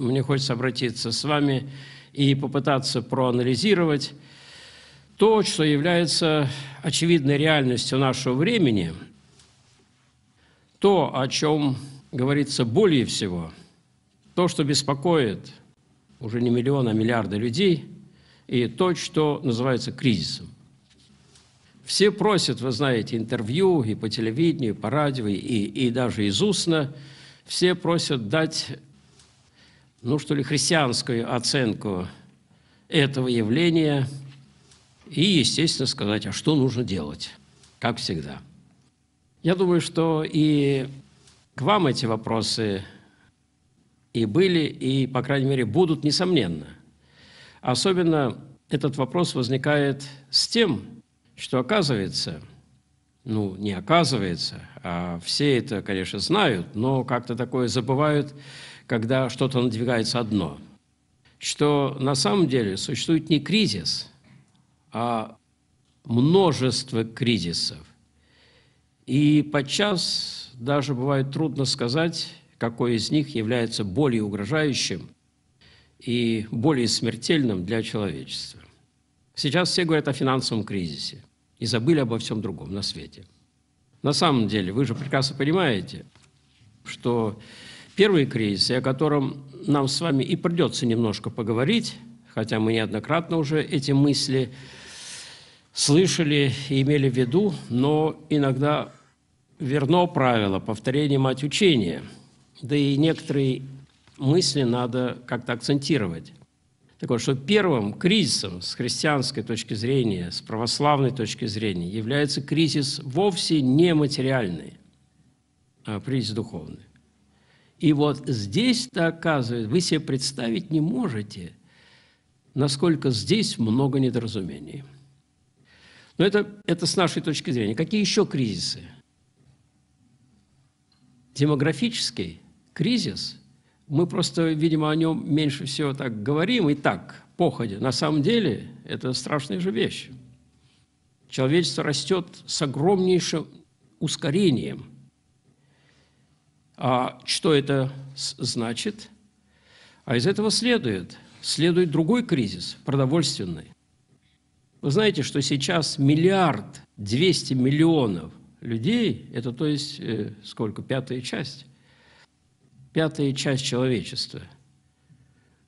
мне хочется обратиться с вами и попытаться проанализировать то, что является очевидной реальностью нашего времени, то, о чем говорится более всего, то, что беспокоит уже не миллион, а миллиарды людей, и то, что называется кризисом. Все просят, вы знаете, интервью и по телевидению, и по радио, и, и даже из устно, все просят дать ну что ли, христианскую оценку этого явления и, естественно, сказать, а что нужно делать, как всегда. Я думаю, что и к вам эти вопросы и были, и, по крайней мере, будут, несомненно. Особенно этот вопрос возникает с тем, что оказывается, ну, не оказывается, а все это, конечно, знают, но как-то такое забывают, когда что-то надвигается одно, что на самом деле существует не кризис, а множество кризисов. И подчас даже бывает трудно сказать, какой из них является более угрожающим и более смертельным для человечества. Сейчас все говорят о финансовом кризисе и забыли обо всем другом на свете. На самом деле, вы же прекрасно понимаете, что Первый кризис, о котором нам с вами и придется немножко поговорить, хотя мы неоднократно уже эти мысли слышали и имели в виду, но иногда верно правило повторения мать учения, да и некоторые мысли надо как-то акцентировать. Так вот, что первым кризисом с христианской точки зрения, с православной точки зрения является кризис вовсе не материальный, а кризис духовный. И вот здесь-то, оказывается, вы себе представить не можете, насколько здесь много недоразумений. Но это, это с нашей точки зрения. Какие еще кризисы? Демографический кризис. Мы просто, видимо, о нем меньше всего так говорим и так, походе. На самом деле это страшная же вещь. Человечество растет с огромнейшим ускорением – а что это значит? А из этого следует, следует другой кризис, продовольственный. Вы знаете, что сейчас миллиард двести миллионов людей, это то есть э, сколько, пятая часть, пятая часть человечества,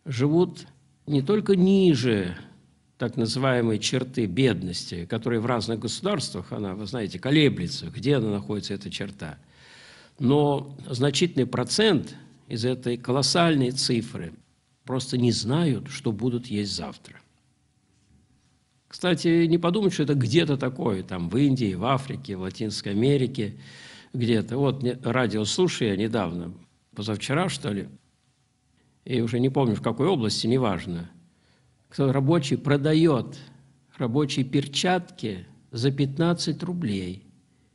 живут не только ниже так называемой черты бедности, которая в разных государствах, она, вы знаете, колеблется, где она находится, эта черта – но значительный процент из этой колоссальной цифры просто не знают, что будут есть завтра. Кстати, не подумать, что это где-то такое, там в Индии, в Африке, в Латинской Америке, где-то. Вот радио слушая недавно, позавчера, что ли, и уже не помню, в какой области, неважно, кто рабочий продает рабочие перчатки за 15 рублей.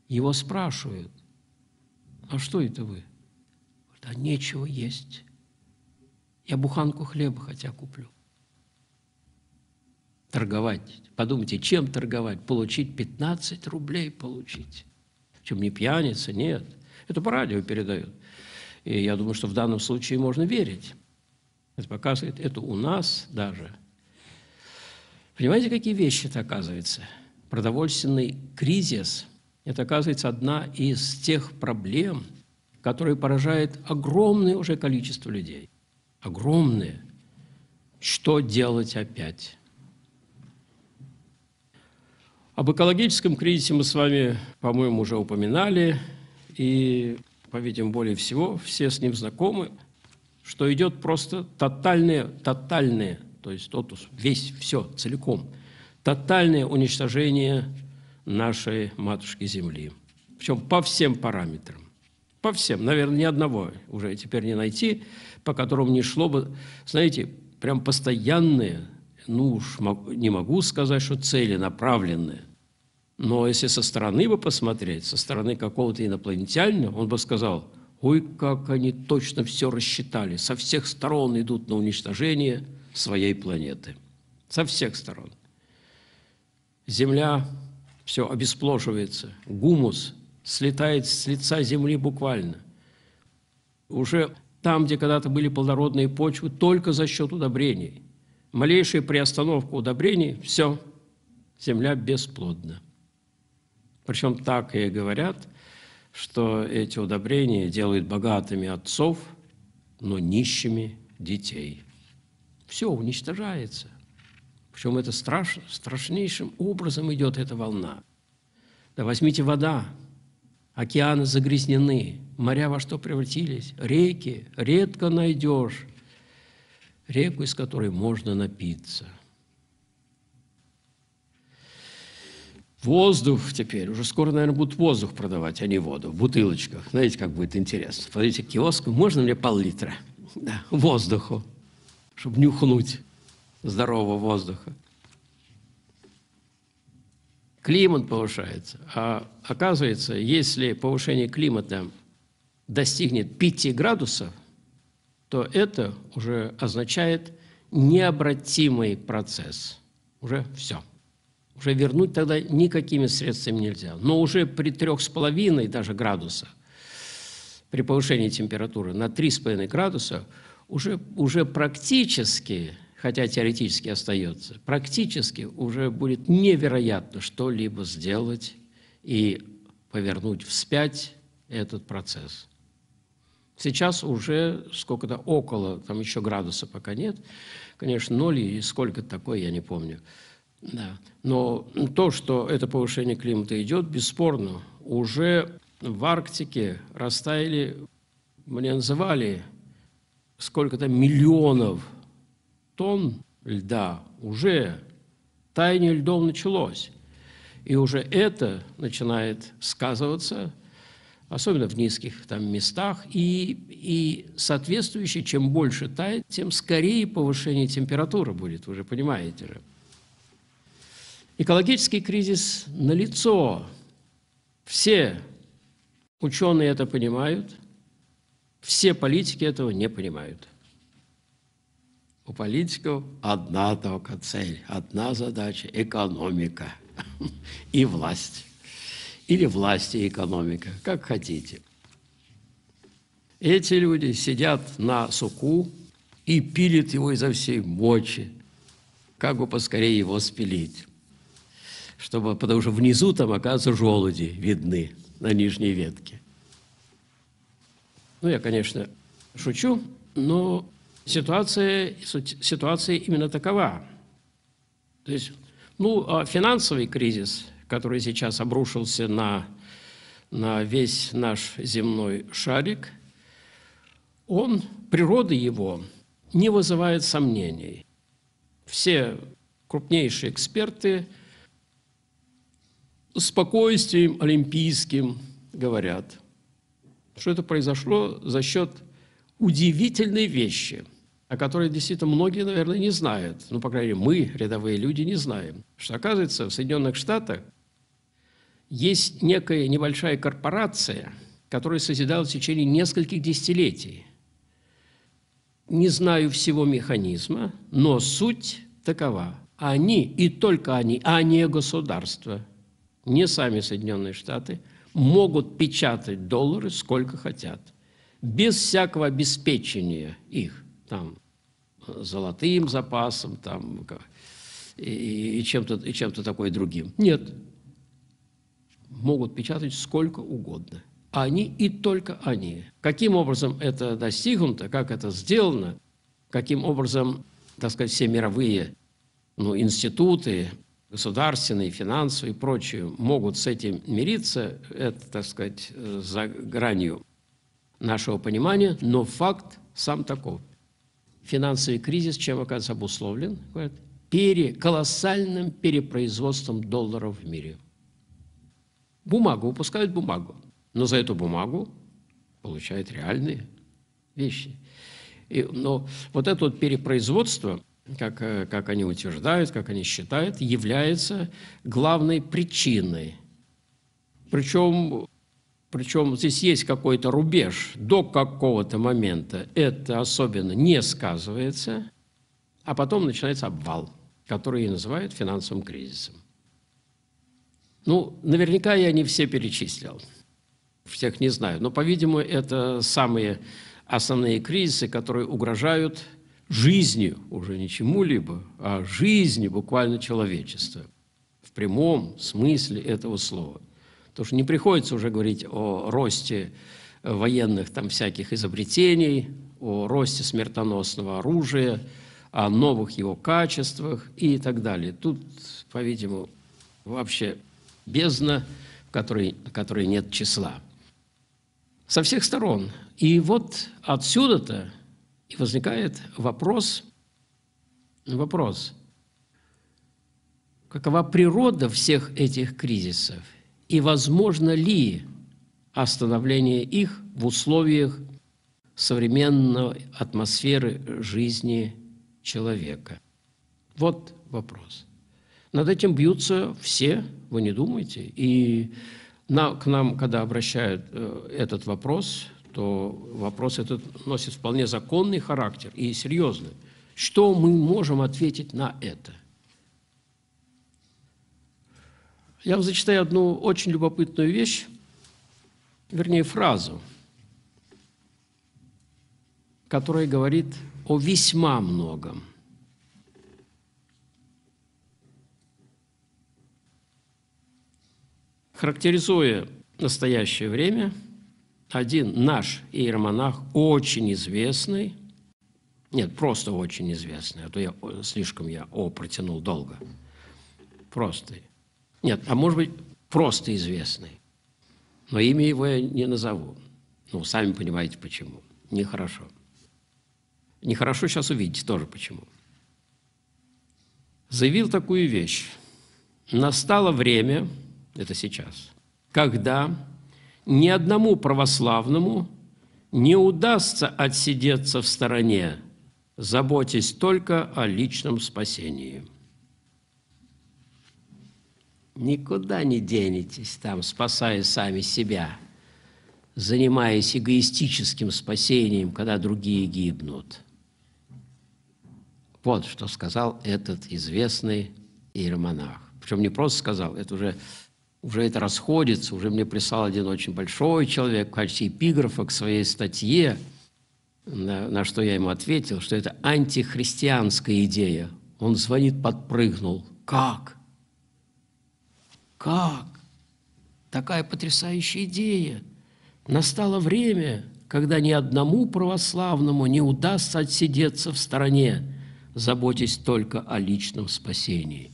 Его спрашивают, а что это вы? Да нечего есть. Я буханку хлеба хотя куплю. Торговать. Подумайте, чем торговать? Получить 15 рублей получить. Чем не пьяница, нет. Это по радио передают. И я думаю, что в данном случае можно верить. Это показывает, это у нас даже. Понимаете, какие вещи это оказывается? Продовольственный кризис – это, оказывается, одна из тех проблем, которые поражает огромное уже количество людей. Огромное. Что делать опять? Об экологическом кризисе мы с вами, по-моему, уже упоминали, и, по-видимому, более всего все с ним знакомы, что идет просто тотальное, тотальное, то есть тотус, весь, все, целиком, тотальное уничтожение нашей матушки Земли. Причем по всем параметрам. По всем. Наверное, ни одного уже теперь не найти, по которому не шло бы, знаете, прям постоянные, ну уж не могу сказать, что цели направленные. Но если со стороны бы посмотреть, со стороны какого-то инопланетянина, он бы сказал, ой, как они точно все рассчитали, со всех сторон идут на уничтожение своей планеты. Со всех сторон. Земля все обесплошивается, гумус слетает с лица земли буквально. Уже там, где когда-то были плодородные почвы, только за счет удобрений. Малейшая приостановка удобрений – все, земля бесплодна. Причем так и говорят, что эти удобрения делают богатыми отцов, но нищими детей. Все уничтожается. Причем это страшно? страшнейшим образом идет эта волна. Да возьмите вода, океаны загрязнены, моря во что превратились, реки редко найдешь, реку, из которой можно напиться. Воздух теперь. Уже скоро, наверное, будут воздух продавать, а не воду. В бутылочках. Знаете, как будет интересно. Подойдите к киоску. Можно мне пол-литра? Да, воздуху, чтобы нюхнуть здорового воздуха. Климат повышается. А оказывается, если повышение климата достигнет 5 градусов, то это уже означает необратимый процесс. Уже все. Уже вернуть тогда никакими средствами нельзя. Но уже при трех с половиной даже градуса, при повышении температуры на три с половиной градуса, уже, уже практически хотя теоретически остается, практически уже будет невероятно что-либо сделать и повернуть вспять этот процесс. Сейчас уже сколько-то около, там еще градуса пока нет, конечно, ноль и сколько такое, я не помню. Да. Но то, что это повышение климата идет, бесспорно, уже в Арктике растаяли, мне называли, сколько-то миллионов тонн льда уже таяние льдов началось. И уже это начинает сказываться, особенно в низких там местах. И, и соответствующе, чем больше тает, тем скорее повышение температуры будет, вы же понимаете же. Экологический кризис налицо. Все ученые это понимают, все политики этого не понимают. У политиков одна только цель, одна задача – экономика и власть. Или власть и экономика, как хотите. Эти люди сидят на суку и пилят его изо всей мочи, как бы поскорее его спилить. Чтобы, потому что внизу там, оказывается, желуди видны на нижней ветке. Ну, я, конечно, шучу, но Ситуация, ситуация именно такова. То есть, ну, а финансовый кризис, который сейчас обрушился на, на весь наш земной шарик, он, природа его не вызывает сомнений. Все крупнейшие эксперты спокойствием олимпийским говорят, что это произошло за счет удивительной вещи – о которой действительно многие, наверное, не знают. Ну, по крайней мере, мы, рядовые люди, не знаем. Что оказывается, в Соединенных Штатах есть некая небольшая корпорация, которая созидала в течение нескольких десятилетий. Не знаю всего механизма, но суть такова. Они, и только они, а не государство, не сами Соединенные Штаты, могут печатать доллары сколько хотят, без всякого обеспечения их там золотым запасом там, и, и чем-то чем, и чем такое другим. Нет. Могут печатать сколько угодно. Они и только они. Каким образом это достигнуто, как это сделано, каким образом, так сказать, все мировые ну, институты, государственные, финансовые и прочие могут с этим мириться, это, так сказать, за гранью нашего понимания, но факт сам таков – финансовый кризис чем, оказывается, обусловлен? Говорят, пере, колоссальным перепроизводством долларов в мире. Бумагу, выпускают бумагу, но за эту бумагу получают реальные вещи. И, но вот это вот перепроизводство, как, э, как они утверждают, как они считают, является главной причиной. Причем причем здесь есть какой-то рубеж до какого-то момента. Это особенно не сказывается, а потом начинается обвал, который и называют финансовым кризисом. Ну, наверняка я не все перечислил, всех не знаю, но, по-видимому, это самые основные кризисы, которые угрожают жизни, уже не чему-либо, а жизни буквально человечества в прямом смысле этого слова – Потому что не приходится уже говорить о росте э, военных там всяких изобретений, о росте смертоносного оружия, о новых его качествах и так далее. Тут, по-видимому, вообще бездна, в которой, которой нет числа. Со всех сторон. И вот отсюда-то и возникает вопрос, вопрос, какова природа всех этих кризисов? и возможно ли остановление их в условиях современной атмосферы жизни человека. Вот вопрос. Над этим бьются все, вы не думаете? И на, к нам, когда обращают э, этот вопрос, то вопрос этот носит вполне законный характер и серьезный. Что мы можем ответить на это? Я вам зачитаю одну очень любопытную вещь, вернее, фразу, которая говорит о весьма многом. Характеризуя настоящее время, один наш иеромонах, очень известный, нет, просто очень известный, а то я слишком я о протянул долго, просто нет, а может быть, просто известный. Но имя его я не назову. Ну, сами понимаете, почему. Нехорошо. Нехорошо сейчас увидите тоже почему. Заявил такую вещь. Настало время, это сейчас, когда ни одному православному не удастся отсидеться в стороне, заботясь только о личном спасении. Никуда не денетесь там, спасая сами себя, занимаясь эгоистическим спасением, когда другие гибнут. Вот что сказал этот известный иеромонах. Причем не просто сказал, это уже, уже это расходится, уже мне прислал один очень большой человек в качестве эпиграфа к своей статье, на, на что я ему ответил, что это антихристианская идея. Он звонит, подпрыгнул. Как? Как? Такая потрясающая идея. Настало время, когда ни одному православному не удастся отсидеться в стороне, заботясь только о личном спасении.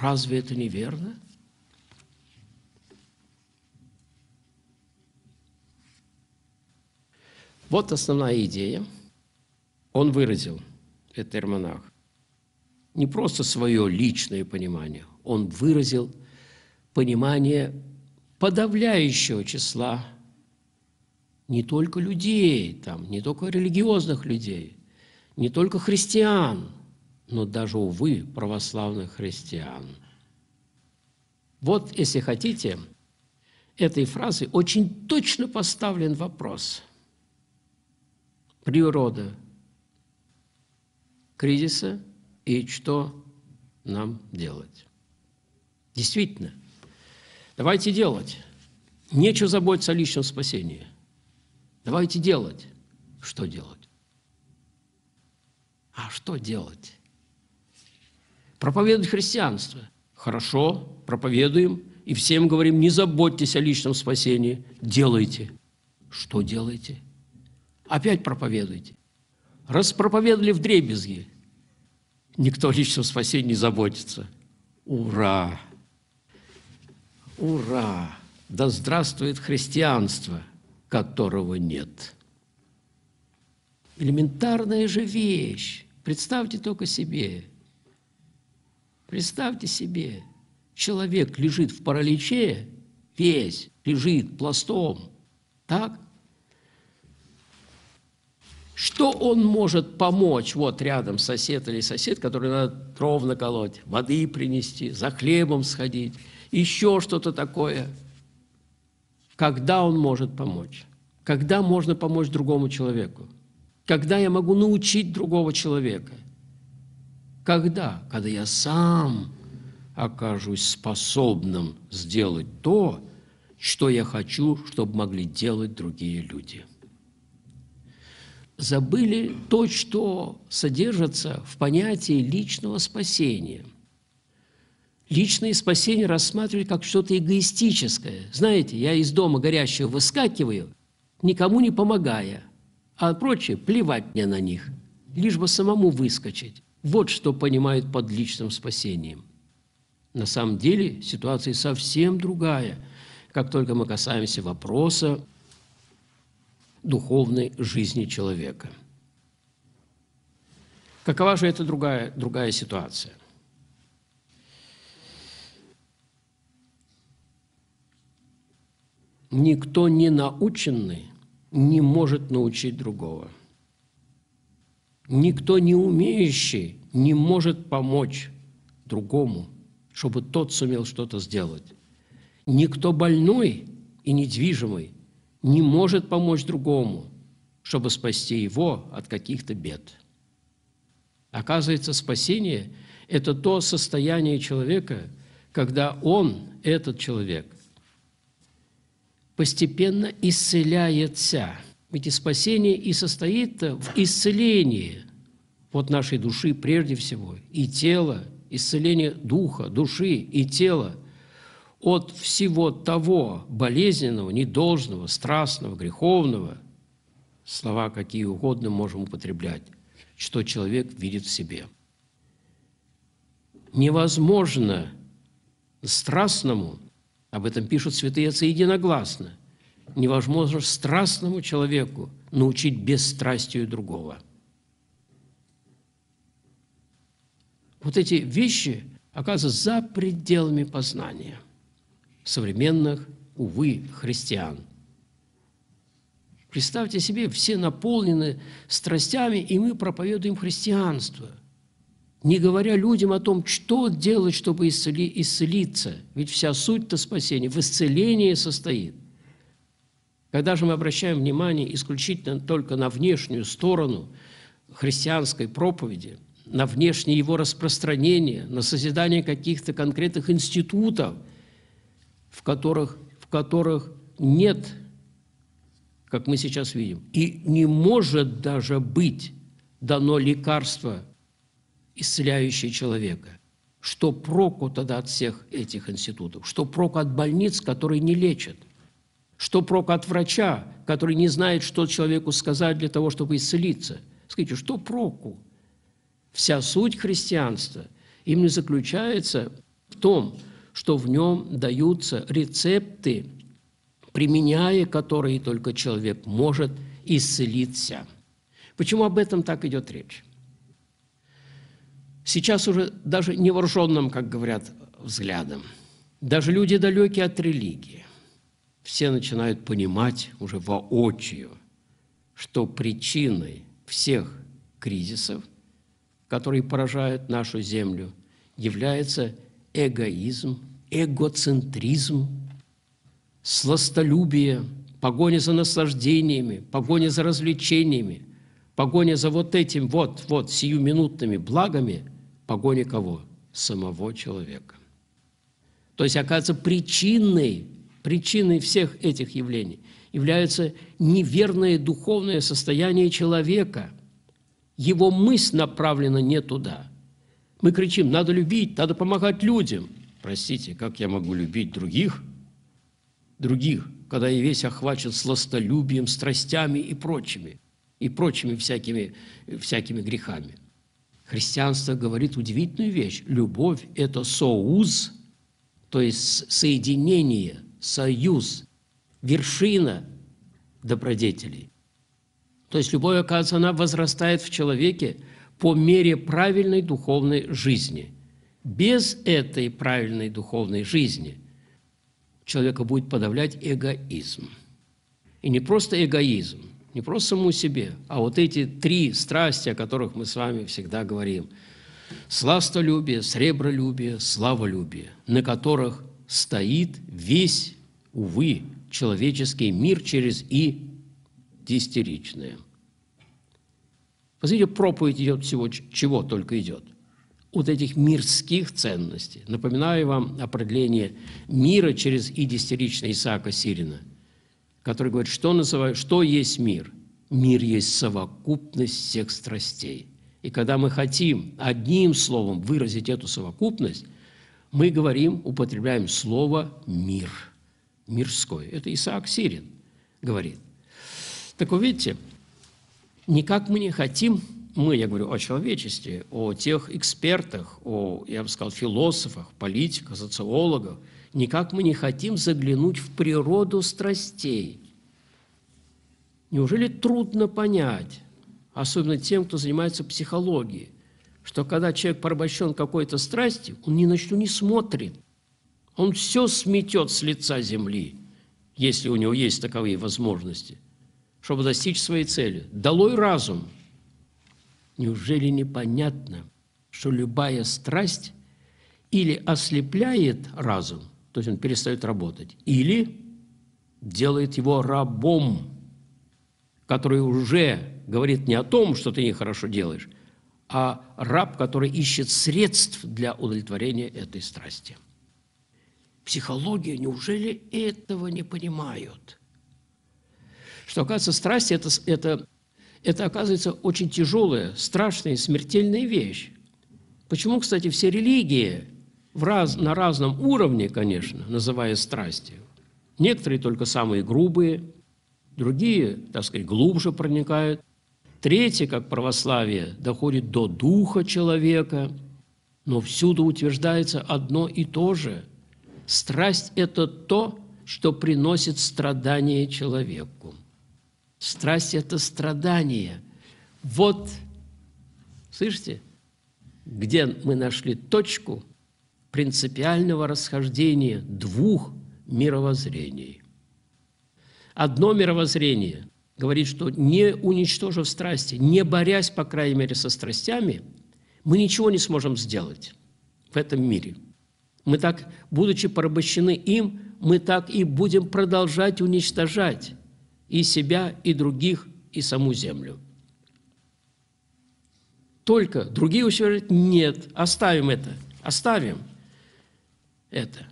Разве это не верно? Вот основная идея. Он выразил, это Эрмонах, не просто свое личное понимание, он выразил понимание подавляющего числа не только людей, там, не только религиозных людей, не только христиан, но даже, увы, православных христиан. Вот, если хотите, этой фразы очень точно поставлен вопрос. Природа кризиса и что нам делать. Действительно. Давайте делать. Нечего заботиться о личном спасении. Давайте делать. Что делать? А что делать? Проповедовать христианство. Хорошо, проповедуем. И всем говорим, не заботьтесь о личном спасении. Делайте. Что делаете? Опять проповедуйте. Раз проповедовали в дребезги. Никто о личном спасении не заботится. Ура! Ура! Да здравствует христианство, которого нет. Элементарная же вещь. Представьте только себе. Представьте себе, человек лежит в параличе, весь лежит пластом. Так? Что он может помочь? Вот рядом сосед или сосед, который надо ровно колоть, воды принести, за хлебом сходить – еще что-то такое. Когда он может помочь? Когда можно помочь другому человеку? Когда я могу научить другого человека? Когда? Когда я сам окажусь способным сделать то, что я хочу, чтобы могли делать другие люди. Забыли то, что содержится в понятии личного спасения – Личное спасение рассматривали как что-то эгоистическое. Знаете, я из дома горящего выскакиваю, никому не помогая, а прочее плевать мне на них, лишь бы самому выскочить. Вот что понимают под личным спасением. На самом деле ситуация совсем другая, как только мы касаемся вопроса духовной жизни человека. Какова же это другая, другая ситуация? никто не наученный не может научить другого. Никто не умеющий не может помочь другому, чтобы тот сумел что-то сделать. Никто больной и недвижимый не может помочь другому, чтобы спасти его от каких-то бед. Оказывается, спасение – это то состояние человека, когда он, этот человек – постепенно исцеляется. Ведь и спасение и состоит в исцелении вот нашей души прежде всего, и тела, исцеление духа, души и тела от всего того болезненного, недолжного, страстного, греховного, слова какие угодно можем употреблять, что человек видит в себе. Невозможно страстному об этом пишут святые отцы единогласно. Невозможно страстному человеку научить бесстрастию другого. Вот эти вещи оказываются за пределами познания современных, увы, христиан. Представьте себе, все наполнены страстями, и мы проповедуем христианство – не говоря людям о том, что делать, чтобы исцели, исцелиться. Ведь вся суть-то спасения в исцелении состоит. Когда же мы обращаем внимание исключительно только на внешнюю сторону христианской проповеди, на внешнее его распространение, на созидание каких-то конкретных институтов, в которых, в которых нет, как мы сейчас видим, и не может даже быть дано лекарство – исцеляющие человека. Что проку тогда от всех этих институтов? Что прок от больниц, которые не лечат? Что прок от врача, который не знает, что человеку сказать для того, чтобы исцелиться? Скажите, что проку? Вся суть христианства именно заключается в том, что в нем даются рецепты, применяя которые только человек может исцелиться. Почему об этом так идет речь? Сейчас уже даже невооруженным, как говорят, взглядом. Даже люди далекие от религии. Все начинают понимать уже воочию, что причиной всех кризисов, которые поражают нашу Землю, является эгоизм, эгоцентризм, сластолюбие, погоня за наслаждениями, погоня за развлечениями, погоня за вот этим вот, вот сиюминутными благами – погоне кого? Самого человека. То есть, оказывается, причиной, причиной всех этих явлений является неверное духовное состояние человека. Его мысль направлена не туда. Мы кричим, надо любить, надо помогать людям. Простите, как я могу любить других? Других, когда я весь охвачен сластолюбием, страстями и прочими, и прочими всякими, всякими грехами христианство говорит удивительную вещь. Любовь – это соуз, то есть соединение, союз, вершина добродетелей. То есть любовь, оказывается, она возрастает в человеке по мере правильной духовной жизни. Без этой правильной духовной жизни человека будет подавлять эгоизм. И не просто эгоизм, не просто саму себе, а вот эти три страсти, о которых мы с вами всегда говорим. Сластолюбие, сребролюбие, славолюбие, на которых стоит весь, увы, человеческий мир через «и» дистеричное. Посмотрите, проповедь идет всего, чего только идет. От этих мирских ценностей. Напоминаю вам определение мира через «и» дистеричное Исаака Сирина – который говорит, что, называю, что есть мир? Мир есть совокупность всех страстей. И когда мы хотим одним словом выразить эту совокупность, мы говорим, употребляем слово «мир», «мирской». Это Исаак Сирин говорит. Так вы видите, никак мы не хотим, мы, я говорю о человечестве, о тех экспертах, о, я бы сказал, философах, политиках, социологах – Никак мы не хотим заглянуть в природу страстей. Неужели трудно понять, особенно тем, кто занимается психологией, что когда человек порабощен какой-то страстью, он ни на что не смотрит. Он все сметет с лица земли, если у него есть таковые возможности, чтобы достичь своей цели. Долой разум. Неужели непонятно, что любая страсть или ослепляет разум, то есть он перестает работать, или делает его рабом, который уже говорит не о том, что ты нехорошо делаешь, а раб, который ищет средств для удовлетворения этой страсти. Психология, неужели этого не понимают? Что, оказывается, страсть это, – это, это, оказывается, очень тяжелая, страшная, смертельная вещь. Почему, кстати, все религии – в раз, на разном уровне, конечно, называя страсти. Некоторые только самые грубые, другие, так сказать, глубже проникают. Третьи, как православие, доходит до духа человека, но всюду утверждается одно и то же. Страсть – это то, что приносит страдание человеку. Страсть – это страдание. Вот, слышите, где мы нашли точку – принципиального расхождения двух мировоззрений. Одно мировоззрение говорит, что не уничтожив страсти, не борясь, по крайней мере, со страстями, мы ничего не сможем сделать в этом мире. Мы так, будучи порабощены им, мы так и будем продолжать уничтожать и себя, и других, и саму землю. Только другие усвежат, нет, оставим это, оставим – это.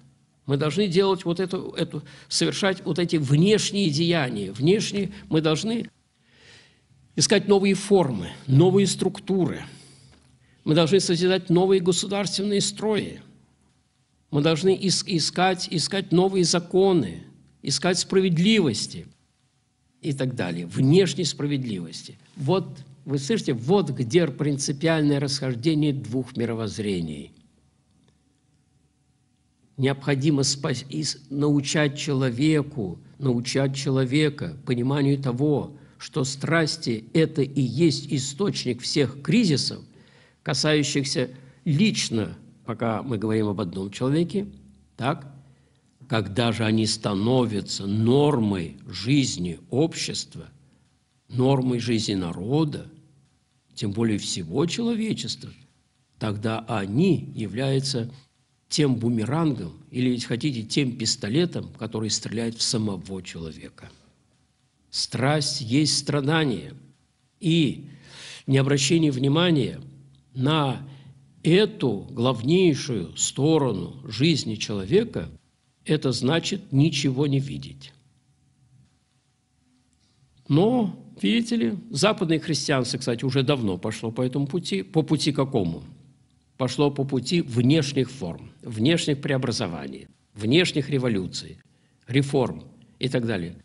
Мы должны делать вот эту, эту, совершать вот эти внешние деяния. внешние мы должны искать новые формы, новые структуры. Мы должны созидать новые государственные строи. Мы должны искать, искать новые законы, искать справедливости и так далее, внешней справедливости. Вот, вы слышите, вот где принципиальное расхождение двух мировоззрений – Необходимо спас... научать человеку, научать человека пониманию того, что страсти – это и есть источник всех кризисов, касающихся лично, пока мы говорим об одном человеке, так, когда же они становятся нормой жизни общества, нормой жизни народа, тем более всего человечества, тогда они являются тем бумерангом или, если хотите, тем пистолетом, который стреляет в самого человека. Страсть есть страдание. И необращение внимания на эту главнейшую сторону жизни человека – это значит ничего не видеть. Но, видите ли, западные христианцы, кстати, уже давно пошло по этому пути. По пути какому? пошло по пути внешних форм, внешних преобразований, внешних революций, реформ и так далее.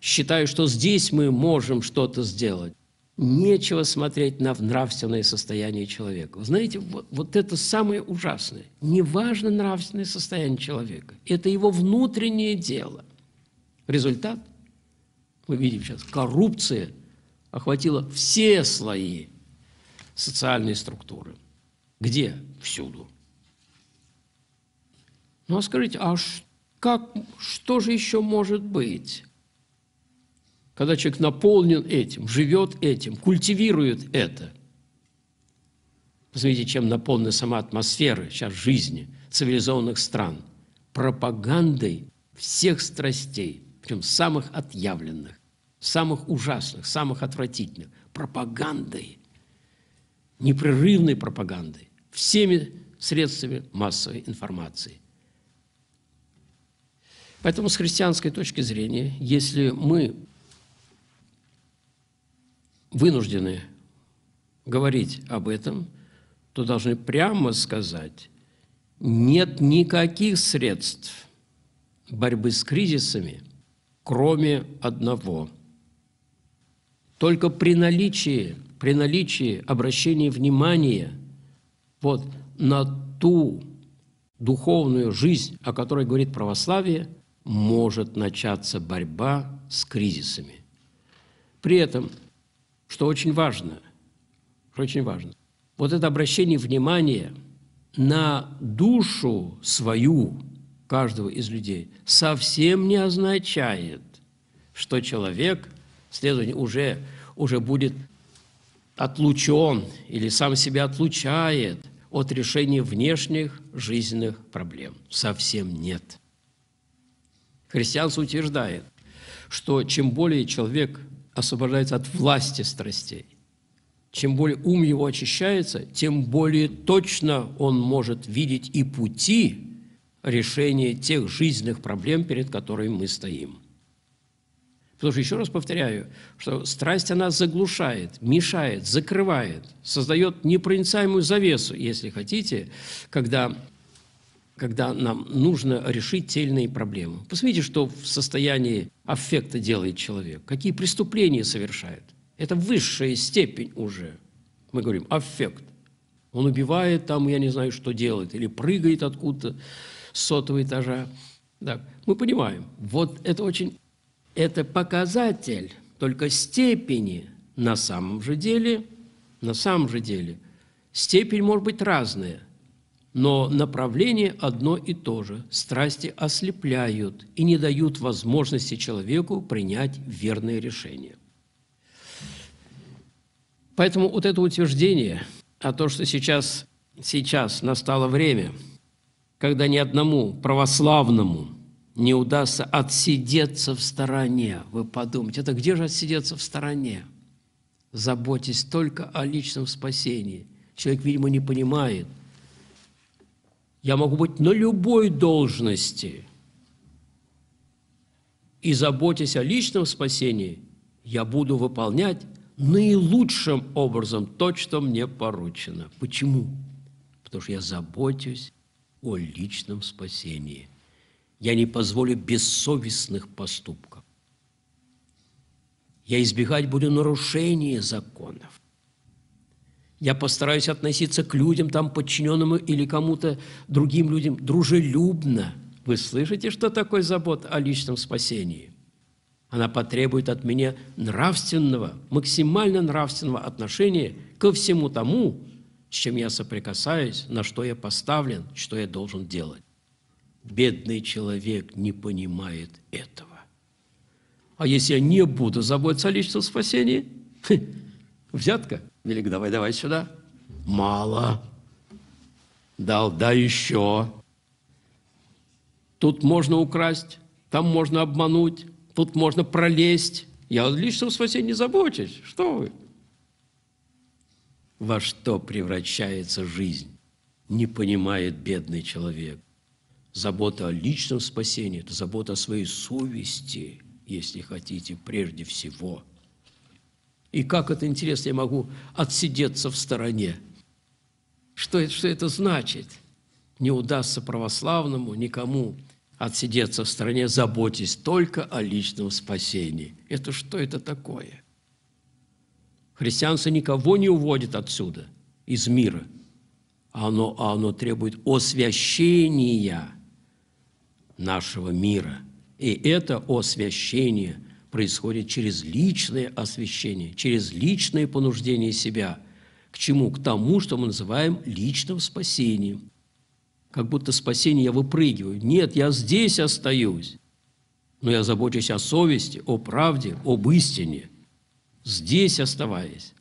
Считаю, что здесь мы можем что-то сделать. Нечего смотреть на нравственное состояние человека. Вы знаете, вот, вот это самое ужасное. Неважно нравственное состояние человека. Это его внутреннее дело. Результат? Мы видим сейчас, коррупция охватила все слои социальной структуры. Где? Всюду. Ну а скажите, а как, что же еще может быть? Когда человек наполнен этим, живет этим, культивирует это. Посмотрите, чем наполнена сама атмосфера сейчас жизни цивилизованных стран. Пропагандой всех страстей, причем самых отъявленных, самых ужасных, самых отвратительных. Пропагандой – непрерывной пропаганды всеми средствами массовой информации. Поэтому с христианской точки зрения, если мы вынуждены говорить об этом, то должны прямо сказать, нет никаких средств борьбы с кризисами, кроме одного. Только при наличии при наличии обращения внимания вот на ту духовную жизнь, о которой говорит православие, может начаться борьба с кризисами. При этом, что очень важно, очень важно, вот это обращение внимания на душу свою каждого из людей совсем не означает, что человек, следовательно, уже, уже будет отлучен или сам себя отлучает от решения внешних жизненных проблем. Совсем нет. Христианство утверждает, что чем более человек освобождается от власти страстей, чем более ум его очищается, тем более точно он может видеть и пути решения тех жизненных проблем, перед которыми мы стоим – Потому что, еще раз повторяю, что страсть, она заглушает, мешает, закрывает, создает непроницаемую завесу, если хотите, когда, когда нам нужно решить тельные проблемы. Посмотрите, что в состоянии аффекта делает человек, какие преступления совершает. Это высшая степень уже. Мы говорим аффект. Он убивает там, я не знаю, что делает, или прыгает откуда-то с сотого этажа. Так, мы понимаем. Вот это очень это показатель только степени на самом же деле, на самом же деле, степень может быть разная, но направление одно и то же. Страсти ослепляют и не дают возможности человеку принять верное решение. Поэтому вот это утверждение о том, что сейчас, сейчас настало время, когда ни одному православному не удастся отсидеться в стороне. Вы подумайте, это где же отсидеться в стороне? Заботьтесь только о личном спасении. Человек, видимо, не понимает. Я могу быть на любой должности. И заботясь о личном спасении, я буду выполнять наилучшим образом то, что мне поручено. Почему? Потому что я заботюсь о личном спасении. Я не позволю бессовестных поступков. Я избегать буду нарушения законов. Я постараюсь относиться к людям, там, подчиненным или кому-то другим людям, дружелюбно. Вы слышите, что такое забота о личном спасении? Она потребует от меня нравственного, максимально нравственного отношения ко всему тому, с чем я соприкасаюсь, на что я поставлен, что я должен делать. Бедный человек не понимает этого. А если я не буду заботиться о личном спасении? Взятка. Велик, давай, давай сюда. Мало. Дал, да еще. Тут можно украсть, там можно обмануть, тут можно пролезть. Я о личном спасении не забочусь. Что вы? Во что превращается жизнь, не понимает бедный человек забота о личном спасении, это забота о своей совести, если хотите, прежде всего. И как это интересно, я могу отсидеться в стороне. Что это, что это значит? Не удастся православному никому отсидеться в стороне, заботясь только о личном спасении. Это что это такое? Христианство никого не уводит отсюда, из мира. Оно, а оно требует освящения – нашего мира. И это освящение происходит через личное освящение, через личное понуждение себя. К чему? К тому, что мы называем личным спасением. Как будто спасение я выпрыгиваю. Нет, я здесь остаюсь. Но я забочусь о совести, о правде, об истине. Здесь оставаясь.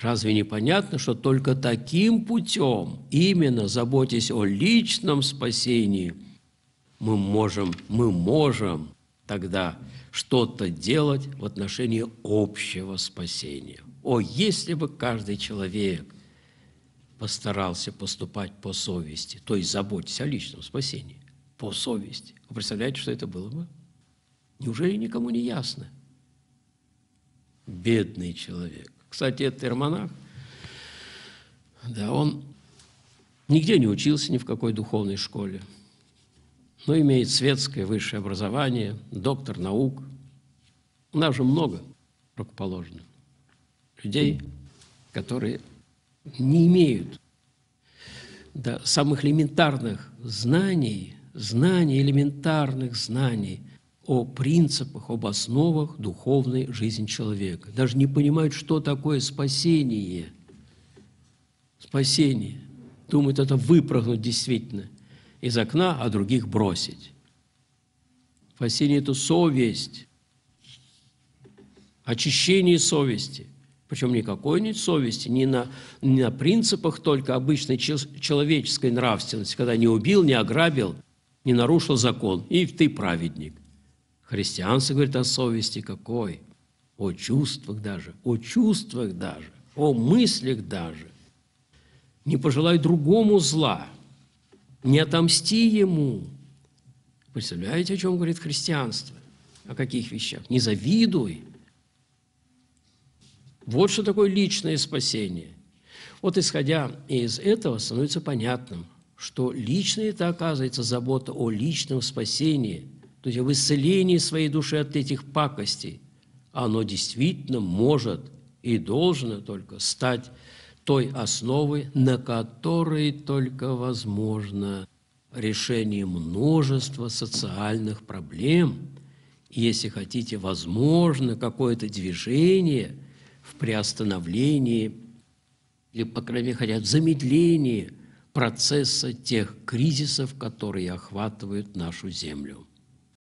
Разве не понятно, что только таким путем, именно заботясь о личном спасении – мы можем, мы можем тогда что-то делать в отношении общего спасения. О, если бы каждый человек постарался поступать по совести, то есть заботиться о личном спасении, по совести. Вы представляете, что это было бы? Неужели никому не ясно? Бедный человек. Кстати, этот Эрмонах, да, он нигде не учился ни в какой духовной школе но имеет светское высшее образование, доктор наук. У нас же много рукоположено людей, которые не имеют да, самых элементарных знаний, знаний, элементарных знаний о принципах, об основах духовной жизни человека. Даже не понимают, что такое спасение. Спасение. Думают, это выпрыгнуть действительно – из окна, а других бросить. Спасение – это совесть, очищение совести. Причем не какой совести, не на, не на принципах только обычной человеческой нравственности, когда не убил, не ограбил, не нарушил закон, и ты праведник. Христианство говорит о совести какой? О чувствах даже, о чувствах даже, о мыслях даже. Не пожелай другому зла – не отомсти ему. Представляете, о чем говорит христианство? О каких вещах? Не завидуй. Вот что такое личное спасение. Вот исходя из этого, становится понятным, что личное – это, оказывается, забота о личном спасении, то есть об исцелении своей души от этих пакостей. Оно действительно может и должно только стать той основы, на которой только возможно решение множества социальных проблем, если хотите, возможно какое-то движение в приостановлении или, по крайней мере, хотя в замедлении процесса тех кризисов, которые охватывают нашу землю.